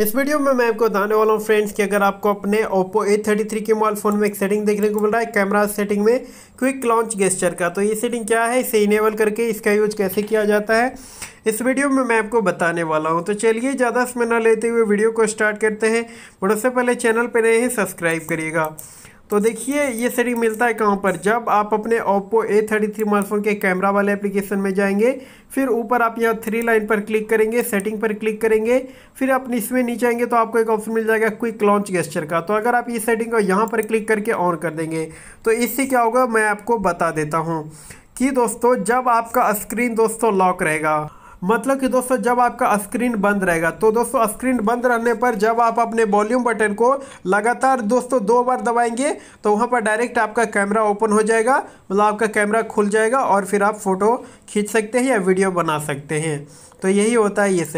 इस वीडियो में मैं आपको बताने वाला हूँ फ्रेंड्स कि अगर आपको अपने ओप्पो थर्टी थ्री के मोबाइल फ़ोन में एक सेटिंग देखने को मिल रहा है कैमरा सेटिंग में क्विक लॉन्च गेस्चर का तो ये सेटिंग क्या है इसे इनेबल करके इसका यूज कैसे किया जाता है इस वीडियो में मैं आपको बताने वाला हूँ तो चलिए ज़्यादा समय न लेते हुए वीडियो को स्टार्ट करते हैं बड़ों से पहले चैनल पर नए हैं सब्सक्राइब करिएगा तो देखिए ये सेटिंग मिलता है कहाँ पर जब आप अपने Oppo A thirty three smartphone के कैमरा वाले एप्लीकेशन में जाएंगे फिर ऊपर आप यहाँ थ्री लाइन पर क्लिक करेंगे सेटिंग पर क्लिक करेंगे फिर आप इसमें नीचे आएंगे तो आपको एक ऑप्शन मिल जाएगा क्विक लॉन्च गेस्चर का तो अगर आप ये सेटिंग को यहाँ पर क्लिक करके ऑन कर देंगे तो इससे क्या होगा मैं आपको बता देता हूँ कि दोस्तों जब आपका स्क्रीन दोस्तों लॉक रहेगा मतलब कि दोस्तों जब आपका स्क्रीन बंद रहेगा तो दोस्तों स्क्रीन बंद रहने पर जब आप अपने वॉल्यूम बटन को लगातार दोस्तों दो बार दबाएंगे तो वहाँ पर डायरेक्ट आपका कैमरा ओपन हो जाएगा मतलब आपका कैमरा खुल जाएगा और फिर आप फ़ोटो खींच सकते हैं या वीडियो बना सकते हैं तो यही होता है ये